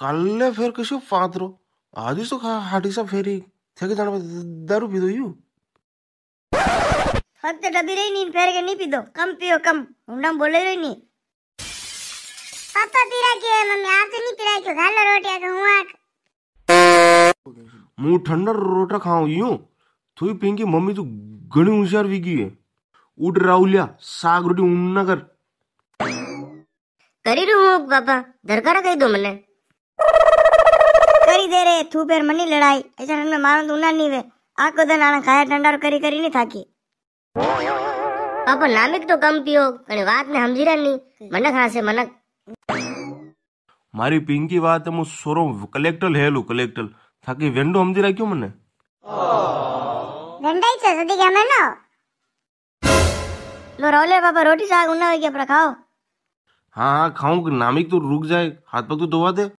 ಕಲ್ಲೇ fair ಕಶು ಫಾದ್ರು ಆದಿಸು ಹಾಡಿಸ fairy ತೆಗೆ ದಣ ದಾರು ಬಿದು you ಹತ್ತೆ ಡಬಿರೈ ನೀನ್ ಫೇರ್ಗೆ ನೀ ಬಿದು ಕಂ ಪಿಯೋ ಕಂ ಉಂಡಂ ಬೋಲೇರೈ ನೀ ಪಾಪ ಪಿರಾಕಿ ಮಮ್ಮಿ ಆತ ನೀ ಪಿರಾಕಿ ಗಾಲ ರೋಟಿ ಆಗ ಹುವಾಕ मु ठंडा रोटा खाऊं यूं थोड़ी पिंकी मम्मी तो घनी होशियार वीगी है उठ राउलिया साग रोटी उन्ना कर करी रू मूक बाबा धरकर कही दो मने करी दे रे थू पेर मनी लड़ाई ऐसा ठंड मारो तो ना नहीं वे आग को आना खाया ठंडा करी करी नहीं था पापा नामिक तो कम पियो कने बात में हमजी रहा नहीं मन्ना खा से मनक मारी पिंकी बात है मु सोरो कलेक्टर है लु कलेक्टर था कि वेंडो हमजी रहा क्यों मने वेंडा ही सजदी क्या मनो लो रोले पापा रोटी साग उन्ना वे क्या प्रखाओ हाँ हाँ खाऊँ नामी तो रुक जाए हाथ पाँव तो धोवा दे